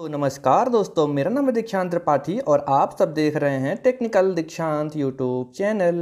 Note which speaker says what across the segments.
Speaker 1: तो नमस्कार दोस्तों मेरा नाम है दीक्षांत त्रिपाठी और आप सब देख रहे हैं टेक्निकल दीक्षांत यूट्यूब चैनल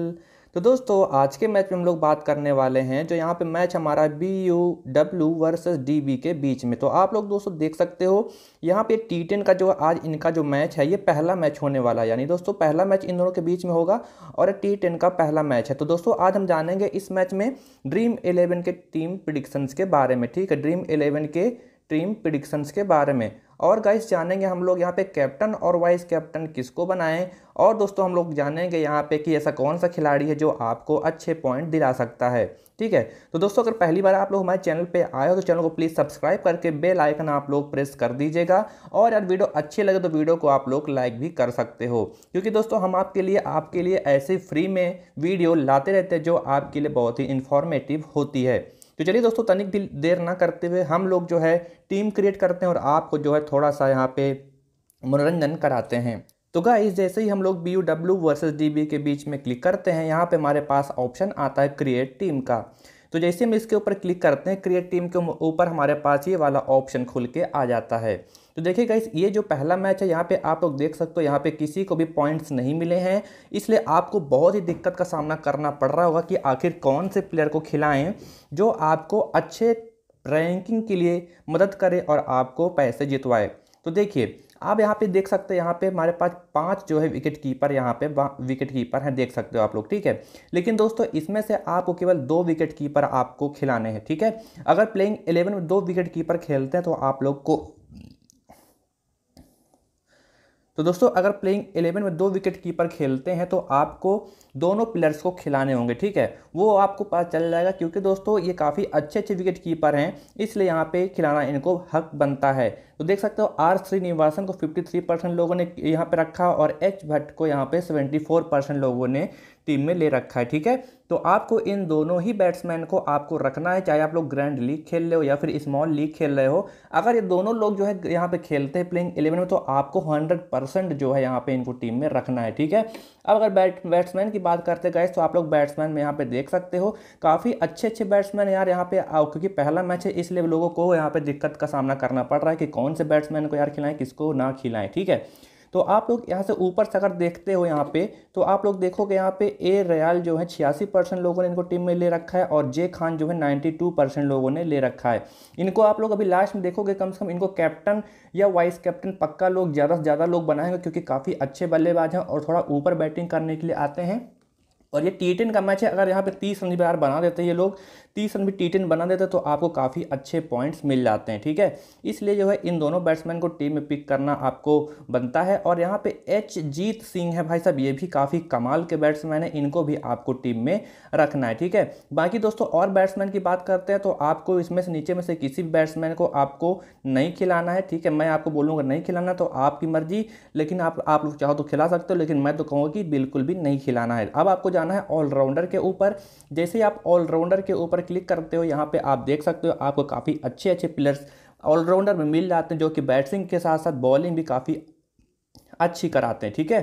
Speaker 1: तो दोस्तों आज के मैच में हम लोग बात करने वाले हैं जो यहाँ पे मैच हमारा B U W versus D B के बीच में तो आप लोग दोस्तों देख सकते हो यहाँ पे टी टेन का जो आज इनका जो मैच है ये पहला मैच होने वाला है यानी दोस्तों पहला मैच इन दोनों के बीच में होगा और टी टेन का पहला मैच है तो दोस्तों आज हम जानेंगे इस मैच में ड्रीम इलेवन के टीम प्रिडिक्शंस के बारे में ठीक है ड्रीम इलेवन के टीम प्रिडिक्शंस के बारे में और गाइस जानेंगे हम लोग यहाँ पे कैप्टन और वाइस कैप्टन किसको बनाएं और दोस्तों हम लोग जानेंगे यहाँ पे कि ऐसा कौन सा खिलाड़ी है जो आपको अच्छे पॉइंट दिला सकता है ठीक है तो दोस्तों अगर पहली बार आप लोग हमारे चैनल पे आए हो तो चैनल को प्लीज़ सब्सक्राइब करके बेल आइकन आप लोग प्रेस कर दीजिएगा और यार वीडियो अच्छी लगे तो वीडियो को आप लोग लाइक भी कर सकते हो क्योंकि दोस्तों हम आपके लिए आपके लिए ऐसे फ्री में वीडियो लाते रहते हैं जो आपके लिए बहुत ही इन्फॉर्मेटिव होती है तो चलिए दोस्तों तनिक दिल देर ना करते हुए हम लोग जो है टीम क्रिएट करते हैं और आपको जो है थोड़ा सा यहाँ पे मनोरंजन कराते हैं तो गाइस जैसे ही हम लोग B U W versus D के बीच में क्लिक करते हैं यहाँ पे हमारे पास ऑप्शन आता है क्रिएट टीम का तो जैसे हम इसके ऊपर क्लिक करते हैं क्रिएट टीम के ऊपर हमारे पास ये वाला ऑप्शन खुल के आ जाता है तो देखिए गाइस ये जो पहला मैच है यहाँ पे आप लोग देख सकते हो यहाँ पे किसी को भी पॉइंट्स नहीं मिले हैं इसलिए आपको बहुत ही दिक्कत का सामना करना पड़ रहा होगा कि आखिर कौन से प्लेयर को खिलाएं जो आपको अच्छे रैंकिंग के लिए मदद करे और आपको पैसे जितवाए तो देखिए आप यहाँ पे देख सकते हैं यहाँ पे हमारे पास पांच जो है विकेट कीपर यहाँ पे विकेट कीपर हैं देख सकते हो आप लोग ठीक है लेकिन दोस्तों इसमें से आपको केवल दो विकेट कीपर आपको खिलाने हैं ठीक है अगर प्लेइंग इलेवन में दो विकेट कीपर खेलते हैं तो आप लोग को तो दोस्तों अगर प्लेइंग इलेवन में दो विकेट कीपर खेलते हैं तो आपको दोनों प्लेयर्स को खिलाने होंगे ठीक है वो आपको पता चल जाएगा क्योंकि दोस्तों ये काफ़ी अच्छे अच्छे विकेट कीपर हैं इसलिए यहाँ पे खिलाना इनको हक बनता है तो देख सकते हो आर श्रीनिवासन को 53 परसेंट लोगों ने यहाँ पे रखा और एच भट्ट को यहाँ पे 74 परसेंट लोगों ने टीम में ले रखा है ठीक है तो आपको इन दोनों ही बैट्समैन को आपको रखना है चाहे आप लोग ग्रैंड लीग खेल रहे हो या फिर स्मॉल लीग खेल रहे हो अगर ये दोनों लोग जो है यहाँ पे खेलते हैं प्लेइंग इलेवन में तो आपको हंड्रेड परसेंट जो है यहाँ पे इनको टीम में रखना है ठीक है अब अगर बैट बैट्समैन की बात करते गए तो आप लोग बैट्समैन में यहाँ पे देख सकते हो काफ़ी अच्छे अच्छे बैट्समैन यार यहाँ पे क्योंकि पहला मैच है इसलिए लोगों को यहाँ पे दिक्कत का सामना करना पड़ रहा है कि कौन से बैट्समैन को यार खिलाएं किसको ना खिलाएं ठीक है तो आप लोग यहाँ से ऊपर से अगर देखते हो यहाँ पे तो आप लोग देखोगे यहाँ पे ए रयाल जो है छियासी परसेंट लोगों ने इनको टीम में ले रखा है और जे खान जो है नाइन्टी टू परसेंट लोगों ने ले रखा है इनको आप लोग अभी लास्ट में देखोगे कम से कम इनको कैप्टन या वाइस कैप्टन पक्का लोग ज़्यादा से ज़्यादा लोग बनाएंगे क्योंकि काफ़ी अच्छे बल्लेबाज हैं और थोड़ा ऊपर बैटिंग करने के लिए आते हैं और ये टी टेन का मैच है अगर यहाँ पे तीस रन भी यार बना देते हैं ये लोग तीस रन भी टी टेन बना देते तो आपको काफ़ी अच्छे पॉइंट्स मिल जाते हैं ठीक है इसलिए जो है इन दोनों बैट्समैन को टीम में पिक करना आपको बनता है और यहाँ पे एच जीत सिंह है भाई साहब ये भी काफ़ी कमाल के बैट्समैन है इनको भी आपको टीम में रखना है ठीक है बाकी दोस्तों और बैट्समैन की बात करते हैं तो आपको इसमें से नीचे में से किसी भी बैट्समैन को आपको नहीं खिलाना है ठीक है मैं आपको बोलूँगा नहीं खिलाना तो आपकी मर्जी लेकिन आप लोग चाहो तो खिला सकते हो लेकिन मैं तो कहूँगा कि बिल्कुल भी नहीं खिलाना है अब आपको जान जाना है ऑलराउंडर के ऊपर जैसे ही आप ऑलराउंडर के ऊपर क्लिक करते हो यहाँ पे आप देख सकते हो आपको काफ़ी अच्छे अच्छे प्लेयर्स ऑलराउंडर में मिल जाते हैं जो कि बैटिंग के साथ साथ बॉलिंग भी काफ़ी अच्छी कराते हैं ठीक है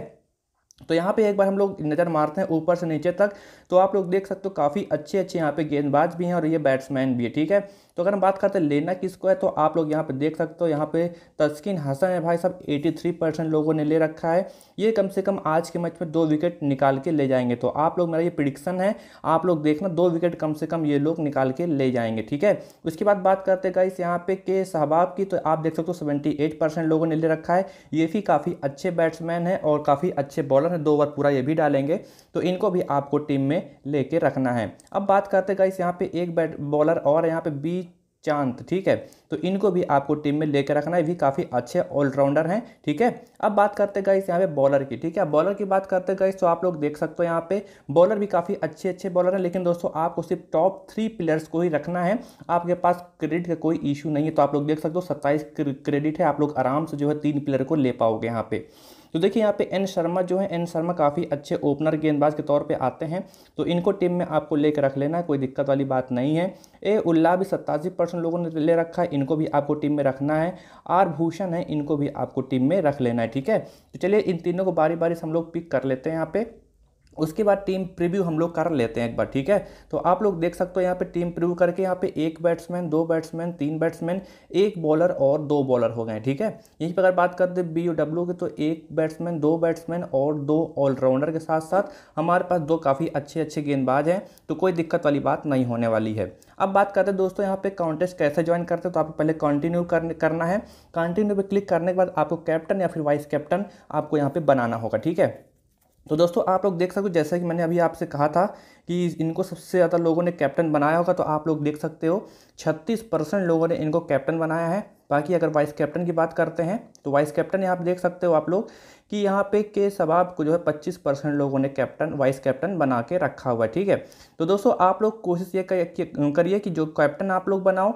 Speaker 1: तो यहाँ पे एक बार हम लोग नज़र मारते हैं ऊपर से नीचे तक तो आप लोग देख सकते हो काफ़ी अच्छे अच्छे यहाँ पे गेंदबाज भी हैं और ये बैट्समैन भी है ठीक है तो अगर हम बात करते हैं लेना किसको है तो आप लोग यहाँ पर देख सकते हो यहाँ पे तस्किन हसन है भाई साहब 83 परसेंट लोगों ने ले रखा है ये कम से कम आज के मैच में दो विकेट निकाल के ले जाएंगे तो आप लोग मेरा ये प्रिडिक्शन है आप लोग देखना दो विकेट कम से कम ये लोग निकाल के ले जाएंगे ठीक है उसके बाद बात करते हैं गाइस यहाँ पे के सहबाब की तो आप देख सकते हो सेवेंटी लोगों ने ले रखा है ये भी काफ़ी अच्छे बैट्समैन हैं और काफ़ी अच्छे बॉलर हैं दो ओवर पूरा ये भी डालेंगे तो इनको भी आपको टीम में ले रखना है अब बात करते गाइस यहाँ पर एक बैट बॉलर और यहाँ पर बी चांद ठीक है तो इनको भी आपको टीम में लेकर रखना है भी काफ़ी अच्छे ऑलराउंडर हैं ठीक है अब बात करते इस यहाँ पे बॉलर की ठीक है बॉलर की बात करते गए तो आप लोग देख सकते हो यहाँ पे बॉलर भी काफ़ी अच्छे अच्छे बॉलर हैं लेकिन दोस्तों आपको सिर्फ टॉप थ्री प्लेयर्स को ही रखना है आपके पास क्रेडिट का कोई इशू नहीं है तो आप लोग देख सकते हो सत्ताईस क्रेडिट है आप लोग आराम से जो है तीन प्लेयर को ले पाओगे यहाँ पर तो देखिए यहाँ पे एन शर्मा जो है एन शर्मा काफ़ी अच्छे ओपनर गेंदबाज के तौर पे आते हैं तो इनको टीम में आपको लेकर रख लेना कोई दिक्कत वाली बात नहीं है ए उल्ला भी सत्तासी परसेंट लोगों ने ले रखा है इनको भी आपको टीम में रखना है आर भूषण है इनको भी आपको टीम में रख लेना है ठीक है तो चलिए इन तीनों को बारी बारी से हम लोग पिक कर लेते हैं यहाँ पर उसके बाद टीम प्रीव्यू हम लोग कर लेते हैं एक बार ठीक है तो आप लोग देख सकते हो यहाँ पे टीम प्रीव्यू करके यहाँ पे एक बैट्समैन दो बैट्समैन तीन बैट्समैन एक बॉलर और दो बॉलर हो गए ठीक है यहीं पर अगर बात करते हैं बी डब्ल्यू की तो एक बैट्समैन दो बैट्समैन और दो ऑलराउंडर के साथ साथ हमारे पास दो काफ़ी अच्छे अच्छे गेंदबाज हैं तो कोई दिक्कत वाली बात नहीं होने वाली है अब बात करते हैं दोस्तों यहाँ पे कॉन्टेस्ट कैसे ज्वाइन करते हैं तो आपको पहले कंटिन्यू करना है कंटिन्यू पर क्लिक करने के बाद आपको कैप्टन या फिर वाइस कैप्टन आपको यहाँ पर बनाना होगा ठीक है तो दोस्तों आप लोग देख सकते हो जैसा कि मैंने अभी आपसे कहा था कि इनको सबसे ज़्यादा लोगों ने कैप्टन बनाया होगा तो आप लोग देख सकते हो 36 परसेंट लोगों ने इनको कैप्टन बनाया है बाकी अगर वाइस कैप्टन की बात करते हैं तो वाइस कैप्टन आप देख सकते हो आप लोग कि यहाँ पे के सबाब को जो है 25 परसेंट लोगों ने कैप्टन वाइस कैप्टन बना के रखा हुआ है ठीक है तो दोस्तों आप लोग कोशिश ये करिए कि जो कैप्टन आप लोग बनाओ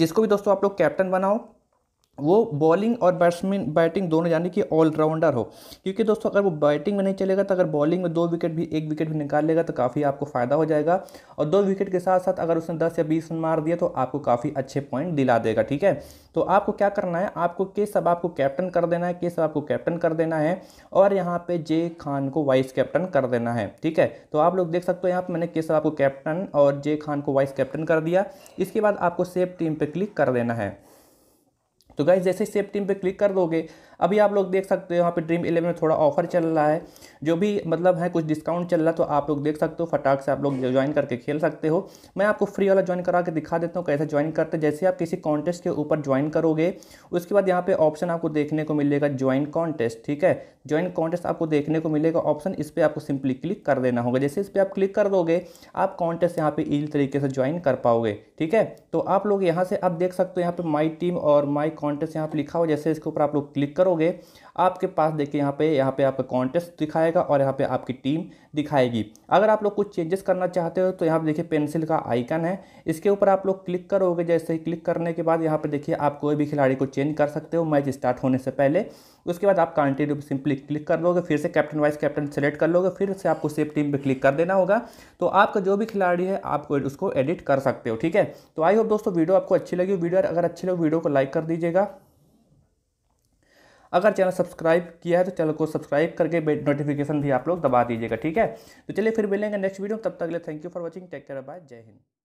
Speaker 1: जिसको भी दोस्तों आप लोग कैप्टन बनाओ वो बॉलिंग और बैट्समैन बैटिंग दोनों यानी कि ऑलराउंडर हो क्योंकि दोस्तों अगर वो बैटिंग में नहीं चलेगा तो अगर बॉलिंग में दो विकेट भी एक विकेट भी निकाल लेगा तो काफ़ी आपको फ़ायदा हो जाएगा और दो विकेट के साथ साथ अगर उसने दस या बीस रन मार दिया तो आपको काफ़ी अच्छे पॉइंट दिला देगा ठीक है तो आपको क्या करना है आपको के सब आपको कैप्टन कर देना है के सब आपको कैप्टन कर देना है और यहाँ पे जे खान को वाइस कैप्टन कर देना है ठीक है तो आप लोग देख सकते हो यहाँ पर मैंने के सब आपको कैप्टन और जे खान को वाइस कैप्टन कर दिया इसके बाद आपको सेफ टीम पर क्लिक कर देना है तो गाइज जैसे सेफ टीम पे क्लिक कर दोगे अभी आप लोग देख सकते हो यहाँ पे ड्रीम इलेवन में थोड़ा ऑफर चल रहा है जो भी मतलब है कुछ डिस्काउंट चल रहा है तो आप लोग देख सकते हो फटाक से आप लोग ज्वाइन करके खेल सकते हो मैं आपको फ्री वाला ज्वाइन करा के दिखा देता हूँ कैसे ज्वाइन करते जैसे आप किसी कॉन्टेस्ट के ऊपर ज्वाइन करोगे उसके बाद यहाँ पे ऑप्शन आपको देखने को मिलेगा ज्वाइन कॉन्टेस्ट ठीक है ज्वाइन कॉन्टेस्ट आपको देखने को मिलेगा ऑप्शन इस पर आपको सिंपली क्लिक कर देना होगा जैसे इस पर आप क्लिक कर दोगे आप कॉन्टेस्ट यहाँ पे ईजी तरीके से ज्वाइन कर पाओगे ठीक है तो आप लोग यहाँ से आप देख सकते हो यहाँ पे माई टीम और माई कॉन्टेस्ट यहाँ पे लिखा हो जैसे इसके ऊपर आप लोग क्लिक करोगे आपके पास देखिए यहाँ पे यहाँ पे आपका कॉन्टेस्ट दिखाएगा और यहाँ पे आपकी टीम दिखाएगी अगर आप लोग कुछ चेंजेस करना चाहते हो तो यहाँ पे देखिए पेंसिल का आइकन है इसके ऊपर आप लोग क्लिक करोगे जैसे ही क्लिक करने के बाद यहाँ पे देखिए आप कोई भी खिलाड़ी को चेंज कर सकते हो मैच स्टार्ट होने से पहले उसके बाद आप कंटिन्यू सिंपली क्लिक कर लोगे फिर से कैप्टन वाइस कैप्टन सेलेक्ट कर लोगे फिर से आपको सेफ टीम पर क्लिक कर देना होगा तो आपका जो भी खिलाड़ी है आपको उसको एडिट कर सकते हो ठीक है तो आई होप दोस्तों वीडियो आपको अच्छी लगी वीडियो अगर अच्छी लगे वीडियो को लाइक कर दीजिएगा कीजिएगा अगर चैनल सब्सक्राइब किया है तो चैनल को सब्सक्राइब करके नोटिफिकेशन भी आप लोग दबा दीजिएगा ठीक है तो चलिए फिर मिलेंगे नेक्स्ट वीडियो तब तक के लिए thank you for watching take care bye जय हिंद